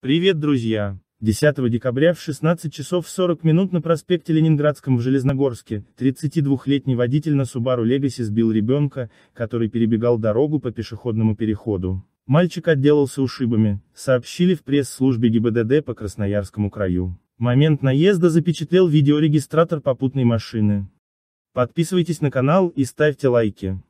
Привет, друзья! 10 декабря в 16 часов 40 минут на проспекте Ленинградском в Железногорске, 32-летний водитель на Subaru Legacy сбил ребенка, который перебегал дорогу по пешеходному переходу. Мальчик отделался ушибами, сообщили в пресс-службе ГИБДД по Красноярскому краю. Момент наезда запечатлел видеорегистратор попутной машины. Подписывайтесь на канал и ставьте лайки.